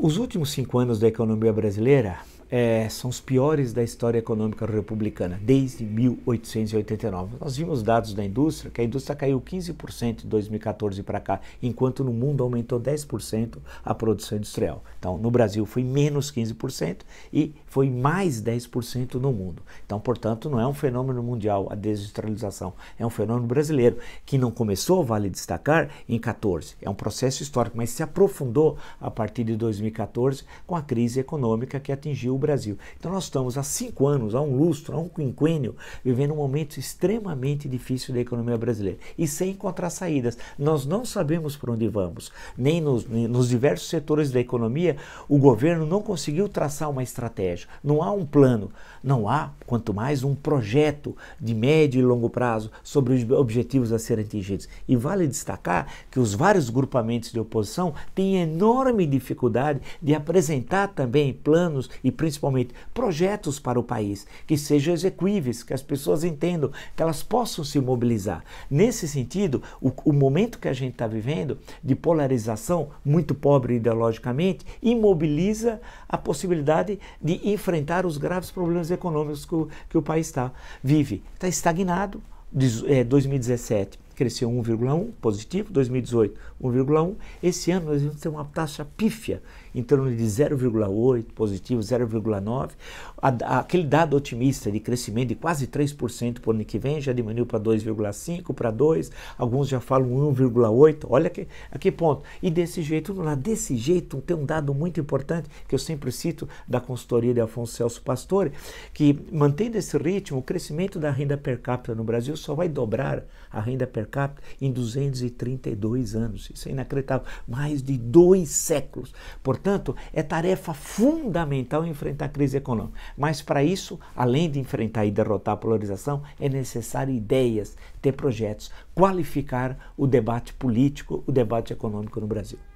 Os últimos cinco anos da economia brasileira é, são os piores da história econômica republicana, desde 1889. Nós vimos dados da indústria, que a indústria caiu 15% de 2014 para cá, enquanto no mundo aumentou 10% a produção industrial. Então, no Brasil foi menos 15% e foi mais 10% no mundo. Então, portanto, não é um fenômeno mundial a desindustrialização, é um fenômeno brasileiro, que não começou, vale destacar, em 14. É um processo histórico, mas se aprofundou a partir de 2014 com a crise econômica que atingiu Brasil. Então nós estamos há cinco anos, há um lustro, há um quinquênio, vivendo um momento extremamente difícil da economia brasileira e sem encontrar saídas. Nós não sabemos por onde vamos, nem nos, nem nos diversos setores da economia o governo não conseguiu traçar uma estratégia, não há um plano, não há, quanto mais, um projeto de médio e longo prazo sobre os objetivos a serem atingidos. E vale destacar que os vários grupamentos de oposição têm enorme dificuldade de apresentar também planos e princípios principalmente, projetos para o país que sejam execuíveis, que as pessoas entendam, que elas possam se mobilizar. Nesse sentido, o, o momento que a gente está vivendo de polarização, muito pobre ideologicamente, imobiliza a possibilidade de enfrentar os graves problemas econômicos que o, que o país está, vive. Está estagnado, diz, é, 2017 cresceu 1,1 positivo, 2018 1,1. Esse ano nós vamos ter uma taxa pífia em torno de 0,8 positivo, 0,9. Aquele dado otimista de crescimento de quase 3% para o ano que vem já diminuiu para 2,5, para 2, alguns já falam 1,8. Olha que, a que ponto. E desse jeito, lá desse jeito, tem um dado muito importante que eu sempre cito da consultoria de Afonso Celso Pastore, que mantendo esse ritmo, o crescimento da renda per capita no Brasil só vai dobrar a renda per capita em 232 anos. Isso é inacreditável. Mais de dois séculos. Portanto, Portanto, é tarefa fundamental enfrentar a crise econômica. Mas para isso, além de enfrentar e derrotar a polarização, é necessário ideias, ter projetos, qualificar o debate político, o debate econômico no Brasil.